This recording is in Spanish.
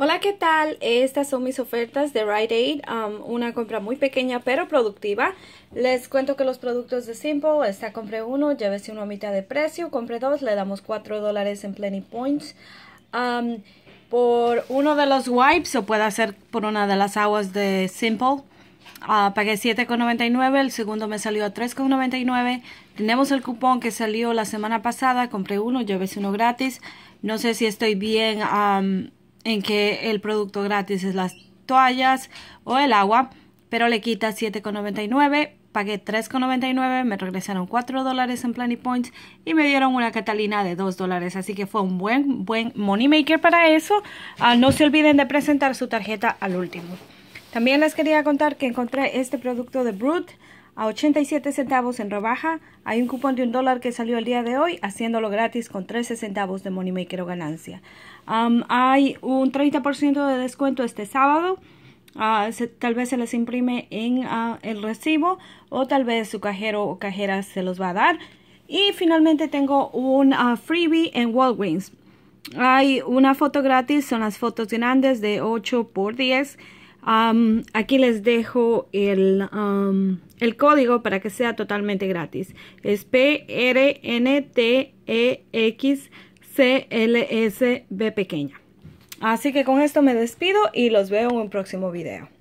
Hola, ¿qué tal? Estas son mis ofertas de Rite Aid, una compra muy pequeña pero productiva. Les cuento que los productos de Simple, esta compré uno, llévese uno a mitad de precio, compré dos, le damos 4 dólares en Plenty Points. por uno de los wipes, o puede hacer por una de las aguas de Simple, ah, pagué 7,99, el segundo me salió a 3,99. Tenemos el cupón que salió la semana pasada, compré uno, llévese uno gratis. No sé si estoy bien en que el producto gratis es las toallas o el agua, pero le quita 7,99. Pagué 3,99, me regresaron 4 dólares en Plenty Points y me dieron una Catalina de 2 dólares. Así que fue un buen, buen money maker para eso. Ah, no se olviden de presentar su tarjeta al último. También les quería contar que encontré este producto de Brut a 87 centavos en rebaja. Hay un cupón de un dólar que salió el día de hoy, haciéndolo gratis con 13 centavos de Moneymaker o ganancia. hay un 30% de descuento este sábado. Ah, tal vez se les imprime en ah, el recibo o tal vez su cajero o cajera se los va a dar. Y finalmente tengo un ah, freebie en Walgreens. Hay una foto gratis, son las fotos grandes de 8 por 10 aquí les dejo el, el, código para que sea totalmente gratis. Es PRNTEXCLSB pequeña. Así que con esto me despido y los veo en un próximo video.